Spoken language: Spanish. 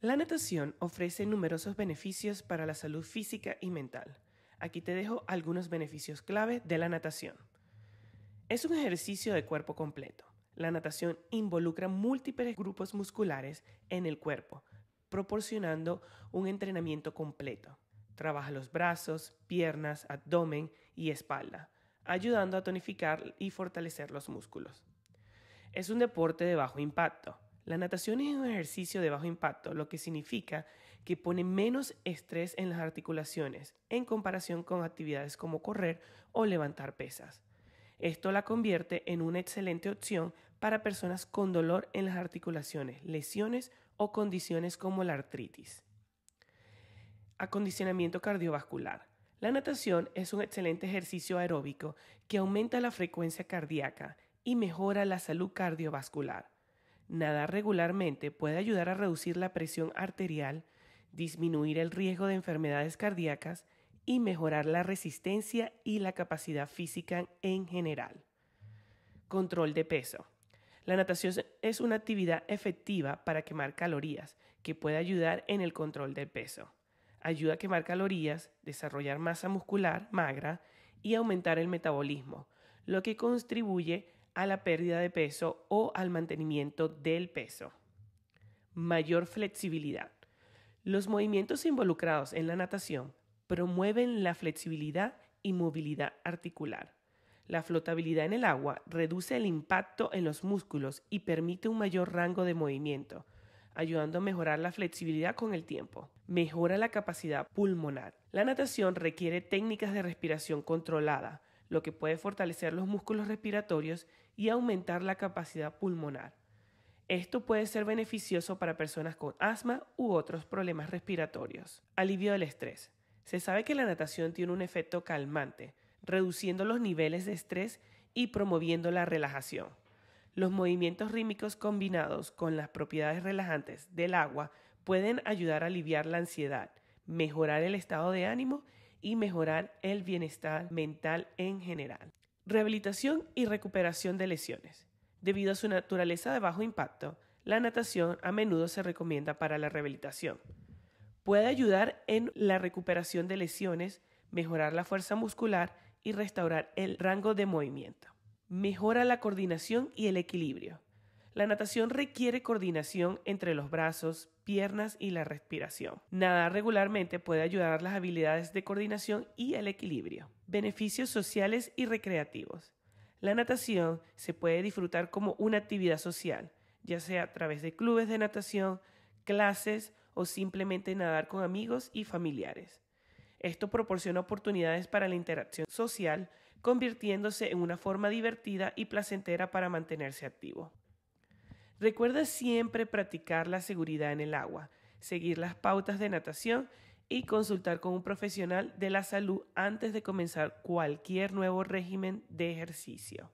La natación ofrece numerosos beneficios para la salud física y mental. Aquí te dejo algunos beneficios clave de la natación. Es un ejercicio de cuerpo completo. La natación involucra múltiples grupos musculares en el cuerpo, proporcionando un entrenamiento completo. Trabaja los brazos, piernas, abdomen y espalda, ayudando a tonificar y fortalecer los músculos. Es un deporte de bajo impacto, la natación es un ejercicio de bajo impacto, lo que significa que pone menos estrés en las articulaciones en comparación con actividades como correr o levantar pesas. Esto la convierte en una excelente opción para personas con dolor en las articulaciones, lesiones o condiciones como la artritis. Acondicionamiento cardiovascular. La natación es un excelente ejercicio aeróbico que aumenta la frecuencia cardíaca y mejora la salud cardiovascular. Nadar regularmente puede ayudar a reducir la presión arterial, disminuir el riesgo de enfermedades cardíacas y mejorar la resistencia y la capacidad física en general. Control de peso. La natación es una actividad efectiva para quemar calorías que puede ayudar en el control del peso. Ayuda a quemar calorías, desarrollar masa muscular magra y aumentar el metabolismo, lo que contribuye a la pérdida de peso o al mantenimiento del peso. Mayor flexibilidad. Los movimientos involucrados en la natación promueven la flexibilidad y movilidad articular. La flotabilidad en el agua reduce el impacto en los músculos y permite un mayor rango de movimiento, ayudando a mejorar la flexibilidad con el tiempo. Mejora la capacidad pulmonar. La natación requiere técnicas de respiración controlada, lo que puede fortalecer los músculos respiratorios y aumentar la capacidad pulmonar. Esto puede ser beneficioso para personas con asma u otros problemas respiratorios. Alivio del estrés. Se sabe que la natación tiene un efecto calmante, reduciendo los niveles de estrés y promoviendo la relajación. Los movimientos rítmicos combinados con las propiedades relajantes del agua pueden ayudar a aliviar la ansiedad, mejorar el estado de ánimo y mejorar el bienestar mental en general. Rehabilitación y recuperación de lesiones. Debido a su naturaleza de bajo impacto, la natación a menudo se recomienda para la rehabilitación. Puede ayudar en la recuperación de lesiones, mejorar la fuerza muscular y restaurar el rango de movimiento. Mejora la coordinación y el equilibrio. La natación requiere coordinación entre los brazos, piernas y la respiración. Nadar regularmente puede ayudar las habilidades de coordinación y el equilibrio. Beneficios sociales y recreativos. La natación se puede disfrutar como una actividad social, ya sea a través de clubes de natación, clases o simplemente nadar con amigos y familiares. Esto proporciona oportunidades para la interacción social, convirtiéndose en una forma divertida y placentera para mantenerse activo. Recuerda siempre practicar la seguridad en el agua, seguir las pautas de natación y consultar con un profesional de la salud antes de comenzar cualquier nuevo régimen de ejercicio.